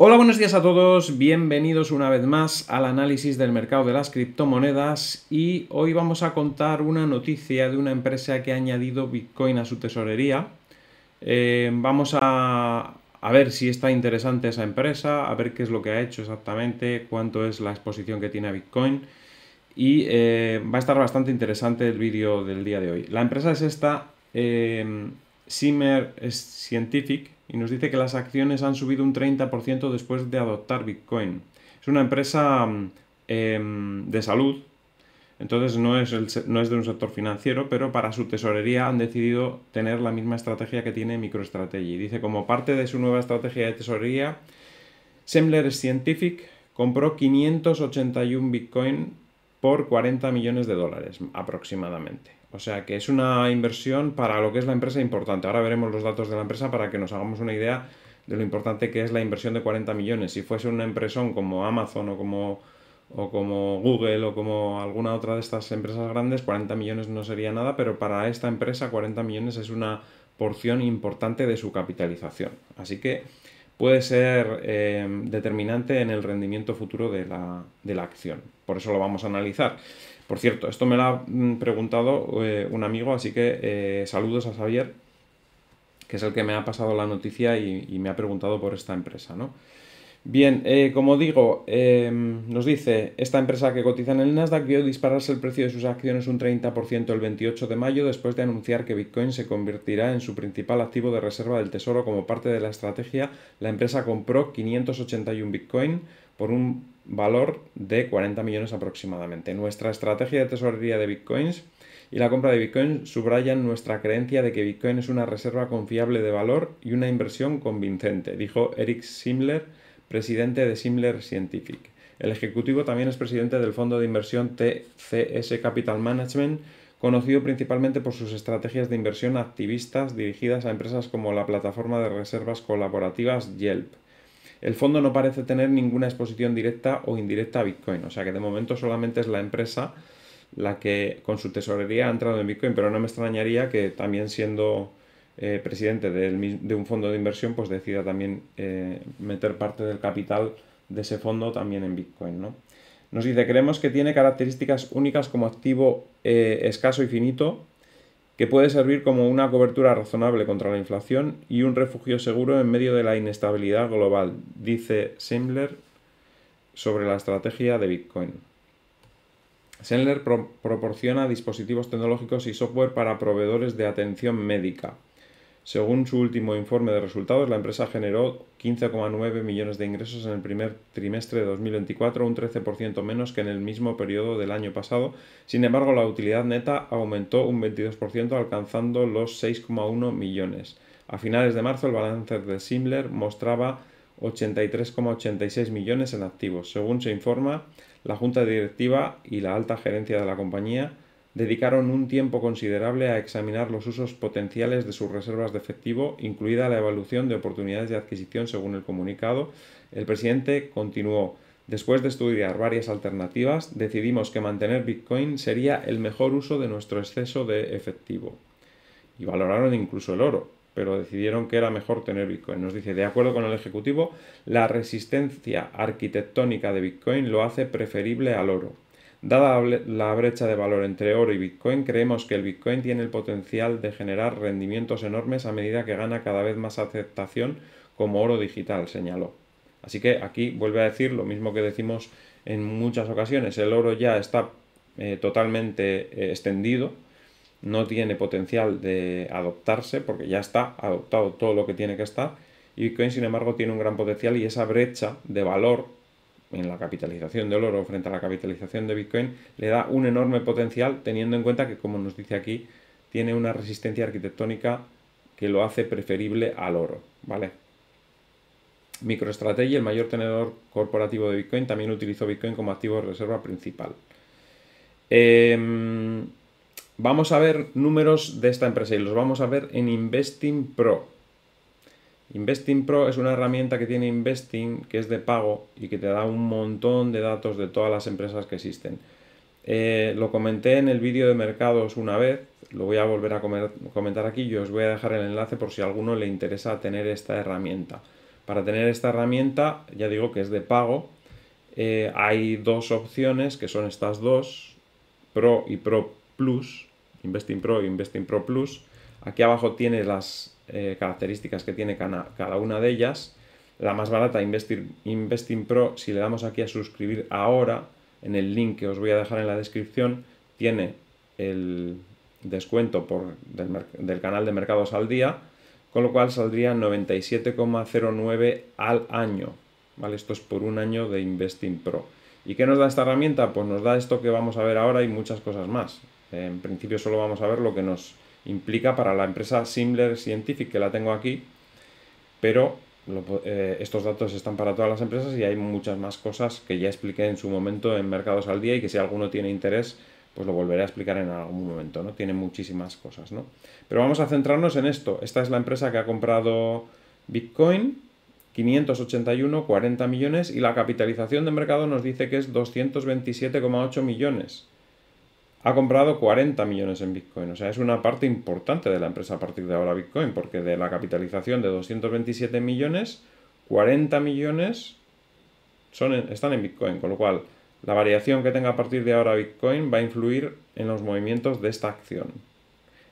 Hola, buenos días a todos, bienvenidos una vez más al análisis del mercado de las criptomonedas y hoy vamos a contar una noticia de una empresa que ha añadido Bitcoin a su tesorería. Eh, vamos a, ver si está interesante esa empresa, a ver qué es lo que ha hecho exactamente, cuánto es la exposición que tiene a Bitcoin y eh, va a estar bastante interesante el vídeo del día de hoy. La empresa es esta... Eh, Simmer Scientific y nos dice que las acciones han subido un 30% después de adoptar Bitcoin. Es una empresa mm, em, de salud, entonces no es, no es de un sector financiero, pero para su tesorería han decidido tener la misma estrategia que tiene MicroStrategy. Dice, como parte de su nueva estrategia de tesorería, Semler Scientific compró 581 Bitcoin por 40 millones de dólares aproximadamente. O sea que es una inversión para lo que es la empresa importante. Ahora veremos los datos de la empresa para que nos hagamos una idea de lo importante que es la inversión de 40 millones. Si fuese una empresa como Amazon o como, o como Google o como alguna otra de estas empresas grandes, 40 millones no sería nada, pero para esta empresa 40 millones es una porción importante de su capitalización. Así que puede ser eh, determinante en el rendimiento futuro de la, de la acción. Por eso lo vamos a analizar. Por cierto, esto me lo ha mm, preguntado eh, un amigo, así que eh, saludos a Xavier, que es el que me ha pasado la noticia y, me ha preguntado por esta empresa, ¿no? Bien, eh, como digo, em, nos dice esta empresa que cotiza en el Nasdaq vio dispararse el precio de sus acciones un 30% el 28 de mayo después de anunciar que Bitcoin se convertirá en su principal activo de reserva del Tesoro como parte de la estrategia. La empresa compró 581 Bitcoin por un valor de 40 millones aproximadamente. Nuestra estrategia de tesorería de bitcoins y la compra de bitcoins subrayan nuestra creencia de que bitcoin es una reserva confiable de valor y una inversión convincente, dijo Eric Simler, presidente de Simler Scientific. El ejecutivo también es presidente del fondo de inversión TCS Capital Management, conocido principalmente por sus estrategias de inversión activistas dirigidas a empresas como la plataforma de reservas colaborativas Yelp. El fondo no parece tener ninguna exposición directa o indirecta a Bitcoin, o sea que de momento solamente es la empresa la que con su tesorería ha entrado en Bitcoin, pero no me extrañaría que también siendo eh, presidente de un fondo de inversión, pues decida también eh, meter parte del capital de ese fondo también en Bitcoin, ¿no? Nos dice, creemos que tiene características únicas como activo eh, escaso y finito, que puede servir como una cobertura razonable contra la inflación y un refugio seguro en medio de la inestabilidad global, dice Sendler sobre la estrategia de Bitcoin. Sendler proporciona dispositivos tecnológicos y software para proveedores de atención médica, según su último informe de resultados, la empresa generó 15,9 millones de ingresos en el primer trimestre de 2024, un 13% menos que en el mismo periodo del año pasado. Sin embargo, la utilidad neta aumentó un 22%, alcanzando los 6,1 millones. A finales de marzo, el balance de Simler mostraba 83,86 millones en activos. Según se informa, la junta directiva y la alta gerencia de la compañía dedicaron un tiempo considerable a examinar los usos potenciales de sus reservas de efectivo, incluida la evaluación de oportunidades de adquisición según el comunicado, el presidente continuó. Después de estudiar varias alternativas, decidimos que mantener Bitcoin sería el mejor uso de nuestro exceso de efectivo. Y valoraron incluso el oro, pero decidieron que era mejor tener Bitcoin. Nos dice, de acuerdo con el Ejecutivo, la resistencia arquitectónica de Bitcoin lo hace preferible al oro. Dada la brecha de valor entre oro y Bitcoin, creemos que el Bitcoin tiene el potencial de generar rendimientos enormes a medida que gana cada vez más aceptación como oro digital, señaló. Así que aquí vuelve a decir lo mismo que decimos en muchas ocasiones, el oro ya está eh, totalmente eh, extendido, no tiene potencial de adoptarse porque ya está adoptado todo lo que tiene que estar y Bitcoin sin embargo tiene un gran potencial y esa brecha de valor en la capitalización del oro frente a la capitalización de Bitcoin, le da un enorme potencial teniendo en cuenta que, como nos dice aquí, tiene una resistencia arquitectónica que lo hace preferible al oro, ¿vale? MicroStrategy, el mayor tenedor corporativo de Bitcoin, también utilizó Bitcoin como activo de reserva principal. Em, vamos a ver números de esta empresa y los vamos a ver en Investing Pro. Investing Pro es una herramienta que tiene Investing, que es de pago y que te da un montón de datos de todas las empresas que existen. Eh, lo comenté en el vídeo de mercados una vez, lo voy a volver a comentar aquí, yo os voy a dejar el enlace por si a alguno le interesa tener esta herramienta. Para tener esta herramienta, ya digo que es de pago, eh, hay dos opciones que son estas dos, Pro y Pro Plus, Investing Pro y Investing Pro Plus. Aquí abajo tiene las eh, características que tiene cada, una de ellas. La más barata, Investing, Investing Pro, si le damos aquí a suscribir ahora, en el link que os voy a dejar en la descripción, tiene el descuento por, del, canal de mercados al día, con lo cual saldría 97,09 al año. ¿vale? Esto es por un año de Investing Pro. ¿Y qué nos da esta herramienta? Pues nos da esto que vamos a ver ahora y muchas cosas más. En principio solo vamos a ver lo que nos implica para la empresa Simler Scientific, que la tengo aquí, pero eh, estos datos están para todas las empresas y hay muchas más cosas que ya expliqué en su momento en Mercados al Día y que si alguno tiene interés, pues lo volveré a explicar en algún momento, ¿no? Tiene muchísimas cosas, ¿no? Pero vamos a centrarnos en esto. Esta es la empresa que ha comprado Bitcoin, 581, 40 millones, y la capitalización de mercado nos dice que es 227,8 millones ha comprado 40 millones en Bitcoin. O sea, es una parte importante de la empresa a partir de ahora Bitcoin, porque de la capitalización de 227 millones, 40 millones son están en Bitcoin, con lo cual la variación que tenga a partir de ahora Bitcoin va a influir en los movimientos de esta acción.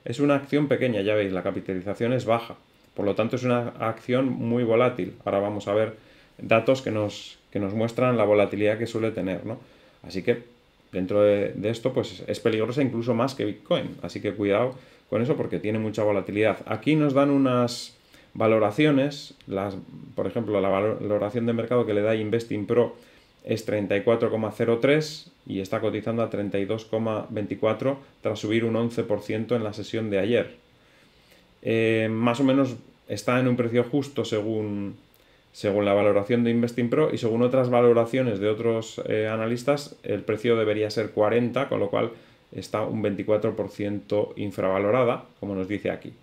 Es una acción pequeña, ya veis, la capitalización es baja, por lo tanto es una acción muy volátil. Ahora vamos a ver datos que nos, que nos muestran la volatilidad que suele tener, ¿no? Así que dentro de, esto, pues es peligrosa incluso más que Bitcoin. Así que cuidado con eso porque tiene mucha volatilidad. Aquí nos dan unas valoraciones, las, por ejemplo, la valoración de mercado que le da Investing Pro es 34,03 y está cotizando a 32,24 tras subir un 11% en la sesión de ayer. Eh, más o menos está en un precio justo según según la valoración de Investing Pro y según otras valoraciones de otros eh, analistas, el precio debería ser 40, con lo cual está un 24% infravalorada, como nos dice aquí.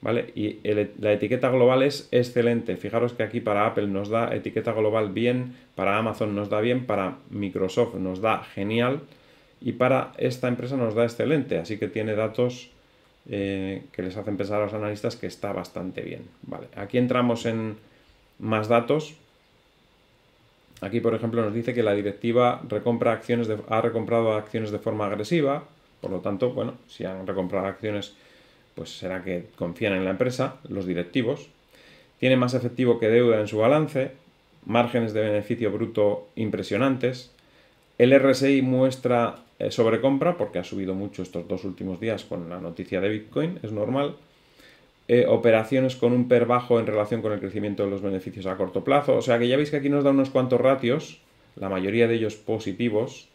¿Vale? Y la etiqueta global es excelente. Fijaros que aquí para Apple nos da etiqueta global bien, para Amazon nos da bien, para Microsoft nos da genial y para esta empresa nos da excelente. Así que tiene datos eh, que les hacen pensar a los analistas que está bastante bien. ¿Vale? Aquí entramos en, más datos. Aquí, por ejemplo, nos dice que la directiva recompra acciones ha recomprado acciones de forma agresiva. Por lo tanto, bueno, si han recomprado acciones, pues será que confían en la empresa, los directivos. Tiene más efectivo que deuda en su balance. Márgenes de beneficio bruto impresionantes. El RSI muestra eh, sobrecompra porque ha subido mucho estos dos últimos días con la noticia de Bitcoin, es normal. Eh, operaciones con un PER bajo en relación con el crecimiento de los beneficios a corto plazo. O sea que ya veis que aquí nos da unos cuantos ratios, la mayoría de ellos positivos,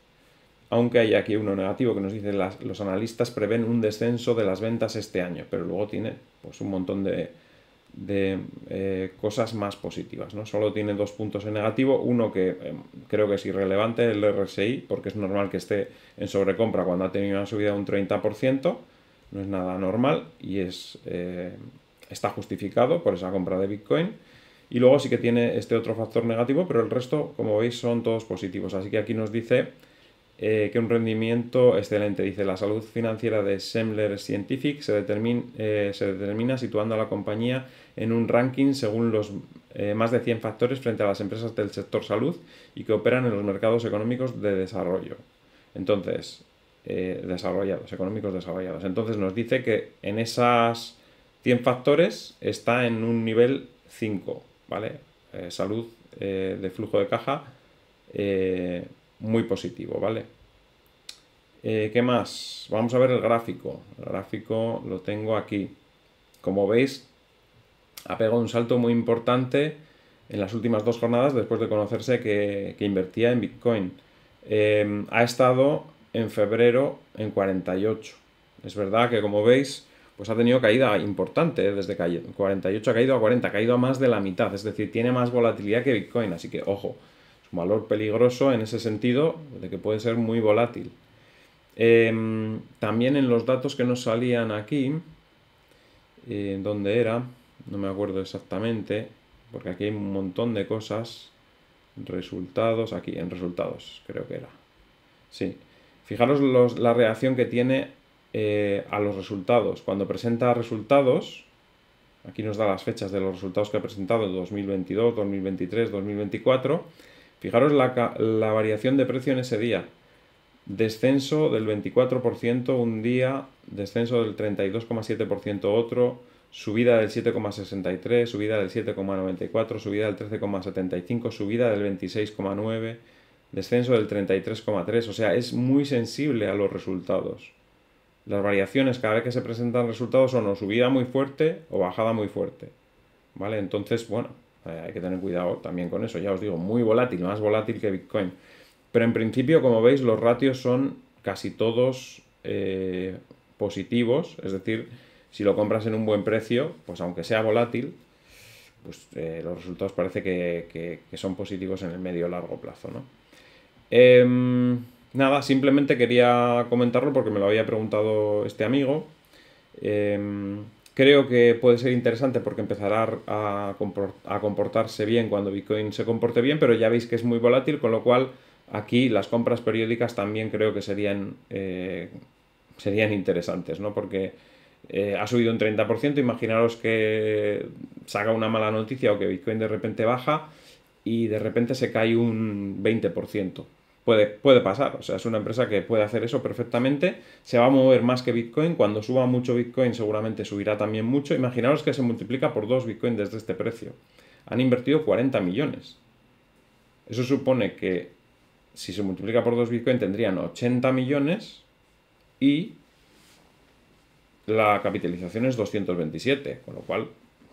aunque hay aquí uno negativo que nos dice los analistas prevén un descenso de las ventas este año, pero luego tiene pues, un montón de, eh, cosas más positivas. ¿no? Solo tiene dos puntos en negativo, uno que eh, creo que es irrelevante, el RSI, porque es normal que esté en sobrecompra cuando ha tenido una subida de un 30%, no es nada normal y es, eh, está justificado por esa compra de Bitcoin. Y luego sí que tiene este otro factor negativo, pero el resto, como veis, son todos positivos. Así que aquí nos dice eh, que un rendimiento excelente, dice la salud financiera de Semler Scientific, se, eh, se determina situando a la compañía en un ranking según los más de 100 factores frente a las empresas del sector salud y que operan en los mercados económicos de desarrollo. Entonces, eh, desarrollados, económicos desarrollados. Entonces nos dice que en esas 100 factores está en un nivel 5, ¿vale? Eh, salud eh, de flujo de caja muy positivo, ¿vale? ¿Qué más? Vamos a ver el gráfico. El gráfico lo tengo aquí. Como veis, ha pegado un salto muy importante en las últimas dos jornadas después de conocerse que, invertía en Bitcoin. ha estado en febrero en 48. Es verdad que como veis, pues ha tenido caída importante, ¿eh? desde 48 ha caído a 40, ha caído a más de la mitad, es decir, tiene más volatilidad que Bitcoin, así que ojo, es un valor peligroso en ese sentido, de que puede ser muy volátil. Em, también en los datos que nos salían aquí, en eh, ¿dónde era? No me acuerdo exactamente, porque aquí hay un montón de cosas, resultados, aquí en resultados creo que era. Sí, Fijaros la reacción que tiene eh, a los resultados. Cuando presenta resultados, aquí nos da las fechas de los resultados que ha presentado, 2022, 2023, 2024. Fijaros la, la variación de precio en ese día. Descenso del 24% un día, descenso del 32,7% otro, subida del 7,63, subida del 7,94, subida del 13,75, subida del 26,9, descenso del 33,3, o sea, es muy sensible a los resultados. Las variaciones cada vez que se presentan resultados son o subida muy fuerte o bajada muy fuerte. ¿Vale? Entonces, bueno, eh, hay que tener cuidado también con eso, ya os digo, muy volátil, más volátil que Bitcoin. Pero en principio, como veis, los ratios son casi todos eh, positivos, es decir, si lo compras en un buen precio, pues aunque sea volátil, pues eh, los resultados parece que, que son positivos en el medio largo plazo, ¿no? Em, nada, simplemente quería comentarlo porque me lo había preguntado este amigo. Em, creo que puede ser interesante porque empezará a, comportarse bien cuando Bitcoin se comporte bien, pero ya veis que es muy volátil, con lo cual aquí las compras periódicas también creo que serían, eh, serían interesantes, ¿no? Porque eh, ha subido un 30%, imaginaros que salga una mala noticia o que Bitcoin de repente baja y de repente se cae un 20%. Puede, pasar, o sea, es una empresa que puede hacer eso perfectamente, se va a mover más que Bitcoin, cuando suba mucho Bitcoin seguramente subirá también mucho, imaginaros que se multiplica por 2 Bitcoin desde este precio, han invertido 40 millones, eso supone que si se multiplica por 2 Bitcoin tendrían 80 millones y la capitalización es 227, con lo cual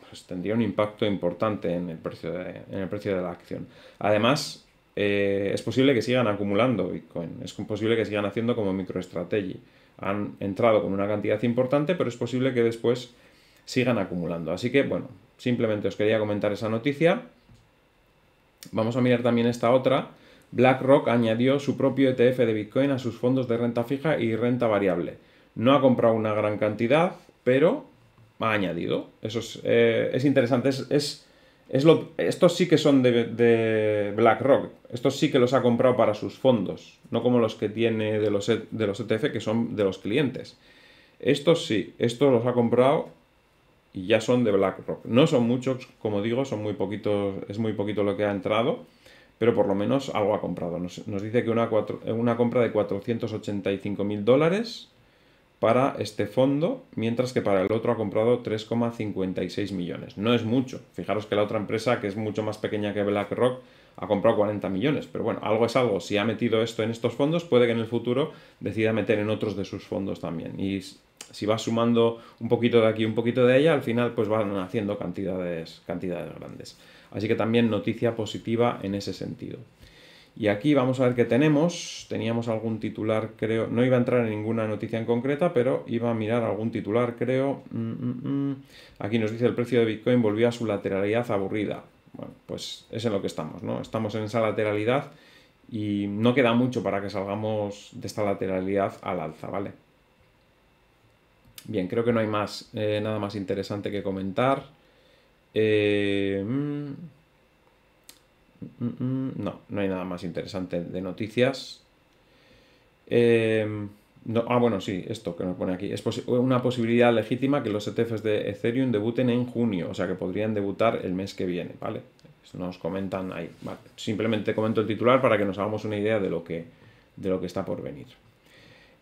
pues, tendría un impacto importante en el, precio en el precio de la acción. Además, eh, es posible que sigan acumulando Bitcoin, es posible que sigan haciendo como microestrategia, Han entrado con una cantidad importante, pero es posible que después sigan acumulando. Así que, bueno, simplemente os quería comentar esa noticia. Vamos a mirar también esta otra. BlackRock añadió su propio ETF de Bitcoin a sus fondos de renta fija y renta variable. No ha comprado una gran cantidad, pero ha añadido. Eso es, eh, es interesante. es es lo, estos sí que son de, BlackRock. Estos sí que los ha comprado para sus fondos, no como los que tiene de los, e, de los ETF, que son de los clientes. Estos sí, estos los ha comprado y ya son de BlackRock. No son muchos, como digo, son muy poquitos, es muy poquito lo que ha entrado, pero por lo menos algo ha comprado. Nos, dice que una, una compra de 485 mil dólares para este fondo, mientras que para el otro ha comprado 3,56 millones. No es mucho. Fijaros que la otra empresa, que es mucho más pequeña que BlackRock, ha comprado 40 millones. Pero bueno, algo es algo. Si ha metido esto en estos fondos, puede que en el futuro decida meter en otros de sus fondos también. Y si va sumando un poquito de aquí, un poquito de allá, al final pues van haciendo cantidades, cantidades grandes. Así que también noticia positiva en ese sentido. Y aquí vamos a ver qué tenemos. Teníamos algún titular, creo. No iba a entrar en ninguna noticia en concreta, pero iba a mirar algún titular, creo. Mm, mm, mm. Aquí nos dice el precio de Bitcoin volvió a su lateralidad aburrida. Bueno, pues es en lo que estamos, ¿no? Estamos en esa lateralidad y no queda mucho para que salgamos de esta lateralidad al alza, ¿vale? Bien, creo que no hay más, eh, nada más interesante que comentar. Eh, Mm, mm, no, no hay nada más interesante de noticias. Em, no, ah, bueno, sí, esto que nos pone aquí. Es una posibilidad legítima que los ETFs de Ethereum debuten en junio, o sea que podrían debutar el mes que viene, ¿vale? Nos comentan ahí. Simplemente comento el titular para que nos hagamos una idea de lo que, de lo que está por venir.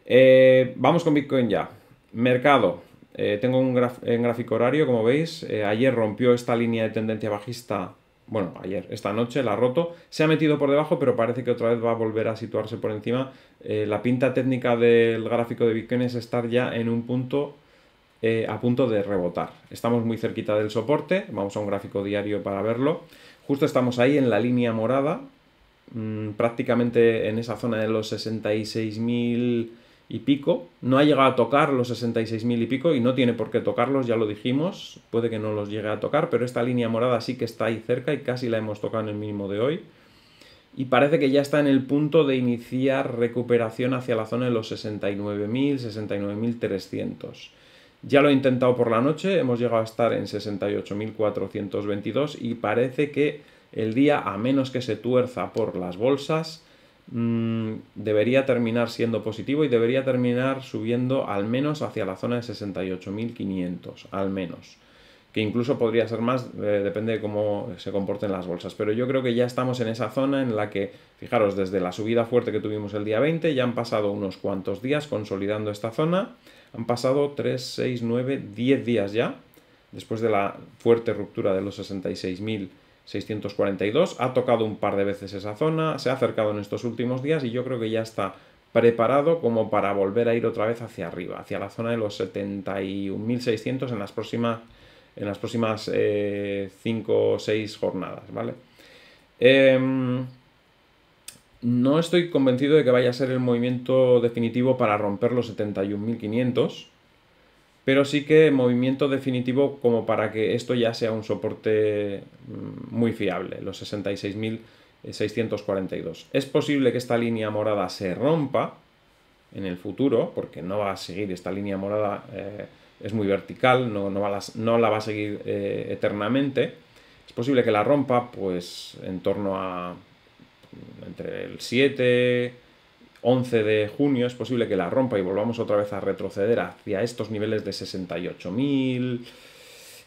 Eh, vamos con Bitcoin ya. Mercado. Eh, tengo un, un, gráfico horario, como veis. Eh, ayer rompió esta línea de tendencia bajista bueno, ayer, esta noche, la ha roto, se ha metido por debajo, pero parece que otra vez va a volver a situarse por encima. Eh, la pinta técnica del gráfico de Bitcoin es estar ya en un punto eh, a punto de rebotar. Estamos muy cerquita del soporte, vamos a un gráfico diario para verlo. Justo estamos ahí en la línea morada, mm, prácticamente en esa zona de los 66.000 y pico, no ha llegado a tocar los 66.000 y pico y no tiene por qué tocarlos, ya lo dijimos, puede que no los llegue a tocar, pero esta línea morada sí que está ahí cerca y casi la hemos tocado en el mínimo de hoy. Y parece que ya está en el punto de iniciar recuperación hacia la zona de los 69.000, 69.300. Ya lo he intentado por la noche, hemos llegado a estar en 68.422 y parece que el día, a menos que se tuerza por las bolsas, Mm, debería terminar siendo positivo y debería terminar subiendo al menos hacia la zona de 68.500, al menos que incluso podría ser más, eh, depende de cómo se comporten las bolsas. Pero yo creo que ya estamos en esa zona en la que, fijaros, desde la subida fuerte que tuvimos el día 20, ya han pasado unos cuantos días consolidando esta zona. Han pasado 3, 6, 9, 10 días ya, después de la fuerte ruptura de los 66.000 642. Ha tocado un par de veces esa zona, se ha acercado en estos últimos días y yo creo que ya está preparado como para volver a ir otra vez hacia arriba, hacia la zona de los 71.600 en las próximas en las próximas 5 o 6 jornadas, ¿vale? Em, no estoy convencido de que vaya a ser el movimiento definitivo para romper los 71.500, pero sí que movimiento definitivo como para que esto ya sea un soporte mm, muy fiable, los 66.642. Es posible que esta línea morada se rompa en el futuro, porque no va a seguir esta línea morada, eh, es muy vertical, no, va la, no, la, va a seguir eh, eternamente. Es posible que la rompa pues en torno a mm, entre el 7, 11 de junio es posible que la rompa y volvamos otra vez a retroceder hacia estos niveles de 68.000.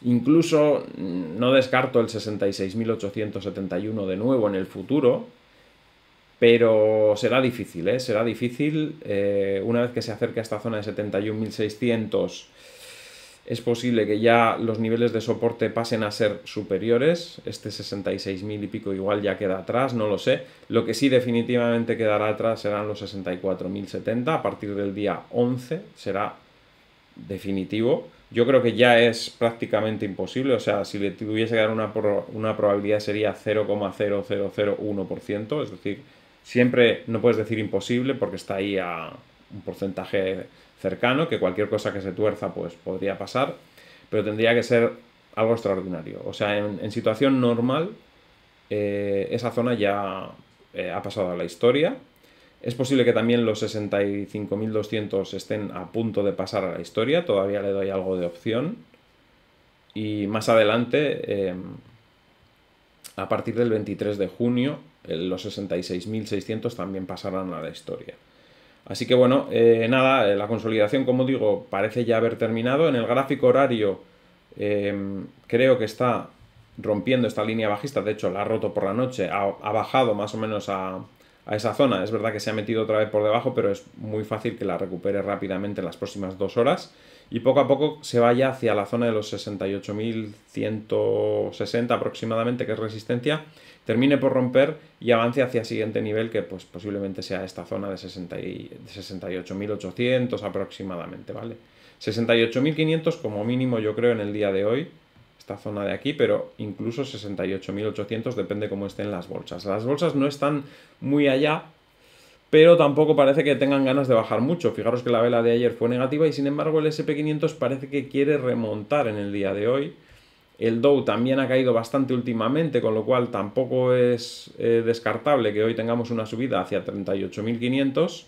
Incluso mm, no descarto el 66.871 de nuevo en el futuro, pero será difícil, ¿eh? Será difícil eh, una vez que se acerque a esta zona de 71.600 es posible que ya los niveles de soporte pasen a ser superiores. Este 66.000 y pico igual ya queda atrás, no lo sé. Lo que sí definitivamente quedará atrás serán los 64.070. A partir del día 11 será definitivo. Yo creo que ya es prácticamente imposible. O sea, si le tuviese que dar una, una probabilidad sería 0,0001%. Es decir, siempre no puedes decir imposible porque está ahí a un porcentaje cercano, que cualquier cosa que se tuerza pues podría pasar, pero tendría que ser algo extraordinario. O sea, en, situación normal, eh, esa zona ya eh, ha pasado a la historia. Es posible que también los 65.200 estén a punto de pasar a la historia, todavía le doy algo de opción. Y más adelante, em, a partir del 23 de junio, eh, los 66.600 también pasarán a la historia. Así que bueno, eh, nada, eh, la consolidación, como digo, parece ya haber terminado. En el gráfico horario em, creo que está rompiendo esta línea bajista, de hecho la ha roto por la noche, ha, bajado más o menos a, a, esa zona. Es verdad que se ha metido otra vez por debajo, pero es muy fácil que la recupere rápidamente en las próximas dos horas y poco a poco se vaya hacia la zona de los 68.160 aproximadamente, que es resistencia, termine por romper y avance hacia el siguiente nivel, que pues posiblemente sea esta zona de, 68.800 aproximadamente, ¿vale? 68.500 como mínimo yo creo en el día de hoy, esta zona de aquí, pero incluso 68.800 depende cómo estén las bolsas. Las bolsas no están muy allá, pero tampoco parece que tengan ganas de bajar mucho. Fijaros que la vela de ayer fue negativa y sin embargo el SP500 parece que quiere remontar en el día de hoy. El Dow también ha caído bastante últimamente, con lo cual tampoco es eh, descartable que hoy tengamos una subida hacia 38.500.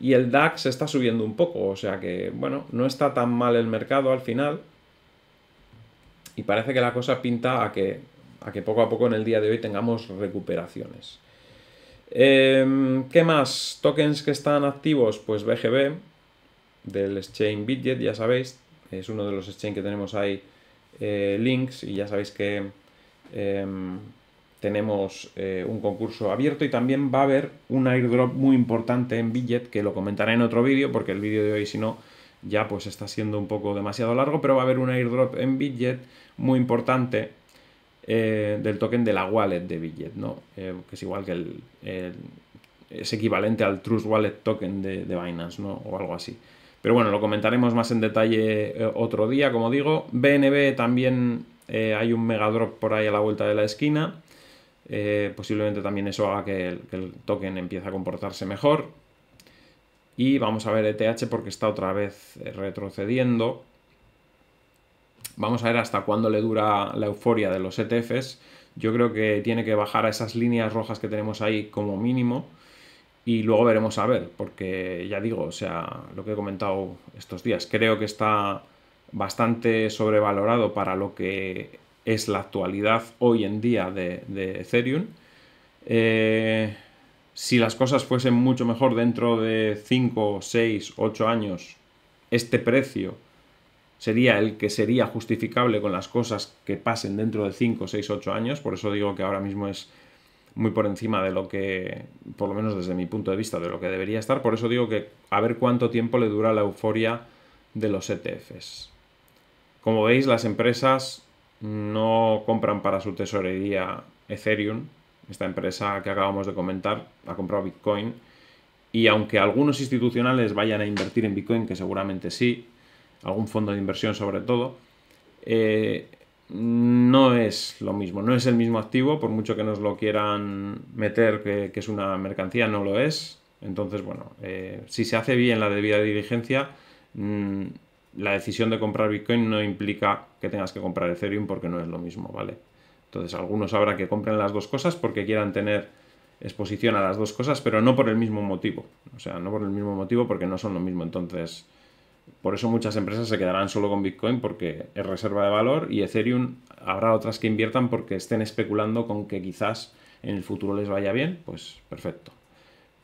Y el DAX está subiendo un poco, o sea que, bueno, no está tan mal el mercado al final. Y parece que la cosa pinta a que, a que poco a poco en el día de hoy tengamos recuperaciones. Em, ¿Qué más? Tokens que están activos, pues BGB del exchange Bitget, ya sabéis, es uno de los exchange que tenemos ahí eh, links y ya sabéis que em, tenemos eh, un concurso abierto y también va a haber un airdrop muy importante en Bitget que lo comentaré en otro vídeo porque el vídeo de hoy si no ya pues está siendo un poco demasiado largo, pero va a haber un airdrop en Bitget muy importante eh, del token de la wallet de Billet, ¿no? Eh, que es igual que el, es equivalente al Trust Wallet Token de, Binance, ¿no? O algo así. Pero bueno, lo comentaremos más en detalle eh, otro día, como digo. BNB también hay un megadrop por ahí a la vuelta de la esquina. posiblemente también eso haga que que el, token empiece a comportarse mejor. Y vamos a ver ETH porque está otra vez retrocediendo. Vamos a ver hasta cuándo le dura la euforia de los ETFs. Yo creo que tiene que bajar a esas líneas rojas que tenemos ahí como mínimo y luego veremos a ver, porque ya digo, o sea, lo que he comentado estos días, creo que está bastante sobrevalorado para lo que es la actualidad hoy en día de, de Ethereum. Eh, si las cosas fuesen mucho mejor dentro de 5, 6, 8 años, este precio sería el que sería justificable con las cosas que pasen dentro de 5, 6, 8 años. Por eso digo que ahora mismo es muy por encima de lo que, por lo menos desde mi punto de vista, de lo que debería estar. Por eso digo que a ver cuánto tiempo le dura la euforia de los ETFs. Como veis, las empresas no compran para su tesorería Ethereum. Esta empresa que acabamos de comentar ha comprado Bitcoin. Y aunque algunos institucionales vayan a invertir en Bitcoin, que seguramente sí, algún fondo de inversión sobre todo, eh, no es lo mismo, no es el mismo activo, por mucho que nos lo quieran meter, que, es una mercancía, no lo es. Entonces, bueno, eh, si se hace bien la debida diligencia, mm, la decisión de comprar Bitcoin no implica que tengas que comprar Ethereum porque no es lo mismo, ¿vale? Entonces, algunos habrá que compren las dos cosas porque quieran tener exposición a las dos cosas, pero no por el mismo motivo. O sea, no por el mismo motivo porque no son lo mismo. Entonces, por eso muchas empresas se quedarán solo con Bitcoin porque es reserva de valor y Ethereum habrá otras que inviertan porque estén especulando con que quizás en el futuro les vaya bien, pues perfecto.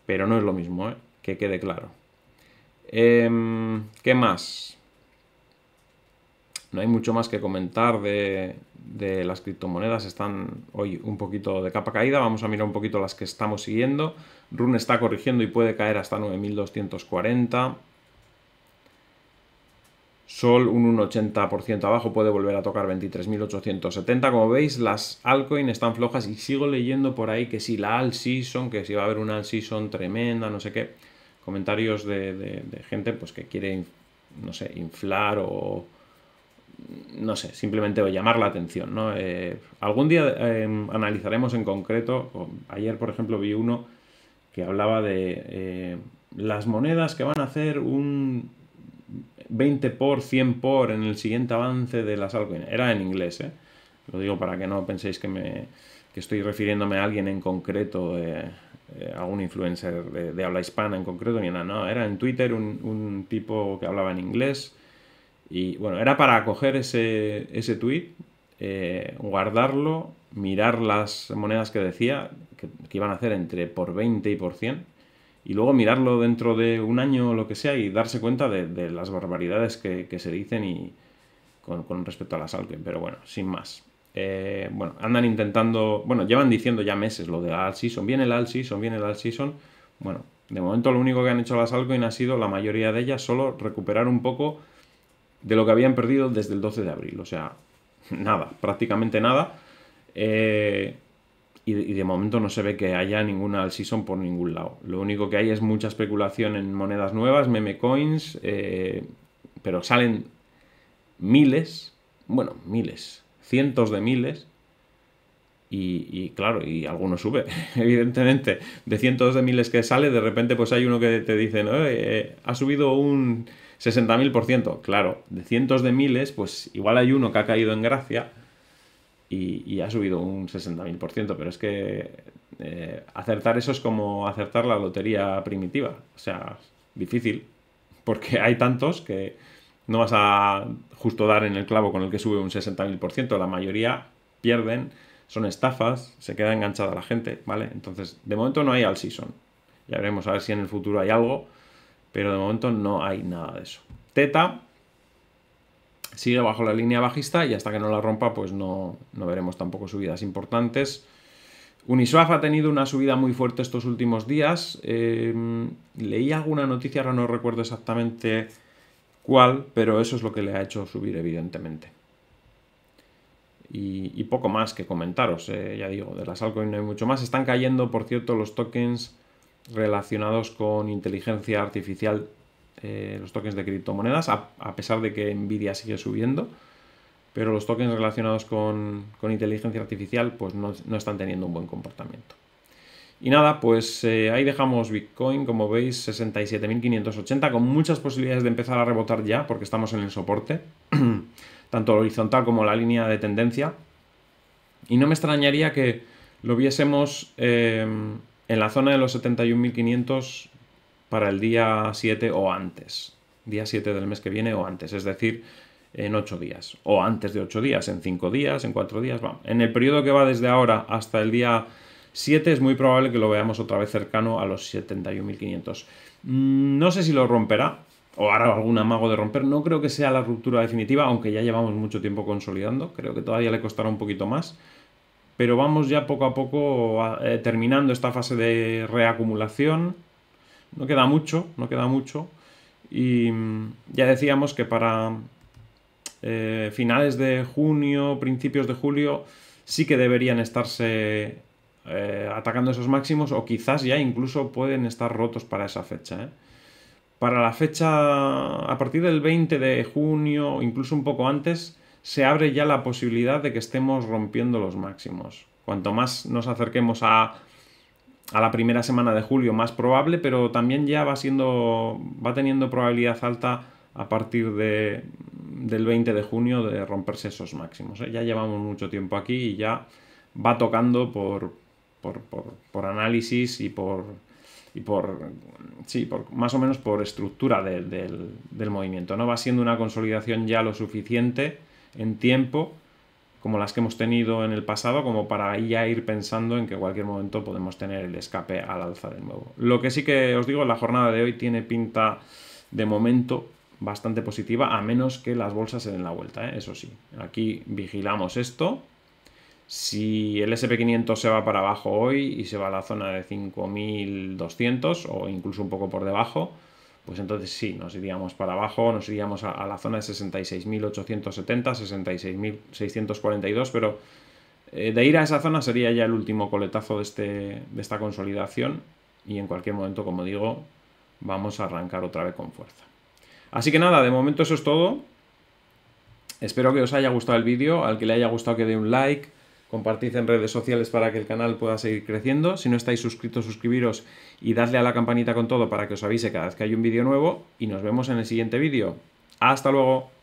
Pero no es lo mismo, ¿eh? que quede claro. Em, ¿Qué más? No hay mucho más que comentar de, de las criptomonedas. Están hoy un poquito de capa caída. Vamos a mirar un poquito las que estamos siguiendo. Rune está corrigiendo y puede caer hasta 9240. Sol un 1,80% abajo puede volver a tocar 23.870. Como veis, las altcoins están flojas y sigo leyendo por ahí que si la alt season, que si va a haber una alt season tremenda, no sé qué. Comentarios de, gente pues que quiere, no sé, inflar o no sé, simplemente llamar la atención. ¿no? Eh, algún día em, analizaremos en concreto, ayer por ejemplo vi uno que hablaba de eh, las monedas que van a hacer un 20 por, 100 por en el siguiente avance de las altcoins. Era en inglés, ¿eh? Lo digo para que no penséis que, me, que estoy refiriéndome a alguien en concreto, eh, eh, a un algún influencer de, habla hispana en concreto, ni nada. No, era en Twitter un, un, tipo que hablaba en inglés. Y bueno, era para coger ese, ese tweet, eh, guardarlo, mirar las monedas que decía, que, que iban a hacer entre por 20 y por 100 y luego mirarlo dentro de un año o lo que sea y darse cuenta de, las barbaridades que, se dicen y con, respecto a las Alken. Pero bueno, sin más. Eh, bueno, andan intentando, bueno, llevan diciendo ya meses lo de la All Season, viene el All Season, viene el All Season. Bueno, de momento lo único que han hecho las Alcoin ha sido, la mayoría de ellas, solo recuperar un poco de lo que habían perdido desde el 12 de abril. O sea, nada, prácticamente nada. Eh, y, de momento no se ve que haya ninguna al season por ningún lado. Lo único que hay es mucha especulación en monedas nuevas, meme coins, eh, pero salen miles, bueno, miles, cientos de miles. Y, claro, y alguno sube, evidentemente. De cientos de miles que sale, de repente pues hay uno que te dice, ¿no? Eh, ha subido un 60.000%. Claro, de cientos de miles, pues igual hay uno que ha caído en gracia y, ha subido un 60.000%, pero es que eh, acertar eso es como acertar la lotería primitiva, o sea, difícil, porque hay tantos que no vas a justo dar en el clavo con el que sube un 60.000%, la mayoría pierden, son estafas, se queda enganchada la gente, ¿vale? Entonces, de momento no hay al season. Ya veremos a ver si en el futuro hay algo, pero de momento no hay nada de eso. Teta, sigue bajo la línea bajista y hasta que no la rompa pues no, veremos tampoco subidas importantes. Uniswap ha tenido una subida muy fuerte estos últimos días. Eh, leí alguna noticia, ahora no recuerdo exactamente cuál, pero eso es lo que le ha hecho subir evidentemente. Y, poco más que comentaros, eh, ya digo, de las altcoins no hay mucho más. Están cayendo, por cierto, los tokens relacionados con inteligencia artificial eh, los tokens de criptomonedas, a, pesar de que Nvidia sigue subiendo, pero los tokens relacionados con, inteligencia artificial pues no, están teniendo un buen comportamiento. Y nada, pues eh, ahí dejamos Bitcoin, como veis, 67.580, con muchas posibilidades de empezar a rebotar ya, porque estamos en el soporte, tanto horizontal como la línea de tendencia. Y no me extrañaría que lo viésemos eh, en la zona de los 71.500 para el día 7 o antes. Día 7 del mes que viene o antes, es decir, en 8 días. O antes de 8 días, en 5 días, en 4 días. En el periodo que va desde ahora hasta el día 7 es muy probable que lo veamos otra vez cercano a los 71.500. Mm, no sé si lo romperá o hará algún amago de romper. No creo que sea la ruptura definitiva, aunque ya llevamos mucho tiempo consolidando. Creo que todavía le costará un poquito más. Pero vamos ya poco a poco eh, terminando esta fase de reacumulación no queda mucho, no queda mucho. Y mm, ya decíamos que para eh, finales de junio, principios de julio, sí que deberían estarse eh, atacando esos máximos o quizás ya incluso pueden estar rotos para esa fecha. ¿eh? Para la fecha, a partir del 20 de junio, incluso un poco antes, se abre ya la posibilidad de que estemos rompiendo los máximos. Cuanto más nos acerquemos a a la primera semana de julio más probable, pero también ya va siendo va teniendo probabilidad alta a partir de, del 20 de junio de romperse esos máximos. ¿eh? Ya llevamos mucho tiempo aquí y ya va tocando por, por, análisis y por y por sí, por, más o menos por estructura del, del movimiento. No va siendo una consolidación ya lo suficiente en tiempo como las que hemos tenido en el pasado, como para ya ir pensando en que en cualquier momento podemos tener el escape al alza de nuevo. Lo que sí que os digo, la jornada de hoy tiene pinta de momento bastante positiva, a menos que las bolsas se den la vuelta, ¿eh? eso sí. Aquí vigilamos esto. Si el SP500 se va para abajo hoy y se va a la zona de 5.200 o incluso un poco por debajo, pues entonces sí, nos iríamos para abajo, nos iríamos a, la zona de 66.870, 66.642, pero eh, de ir a esa zona sería ya el último coletazo de, este, de esta consolidación y en cualquier momento, como digo, vamos a arrancar otra vez con fuerza. Así que nada, de momento eso es todo. Espero que os haya gustado el vídeo, al que le haya gustado que dé un like, compartid en redes sociales para que el canal pueda seguir creciendo. Si no estáis suscritos, suscribiros y dadle a la campanita con todo para que os avise cada vez que hay un vídeo nuevo. Y nos vemos en el siguiente vídeo. ¡Hasta luego!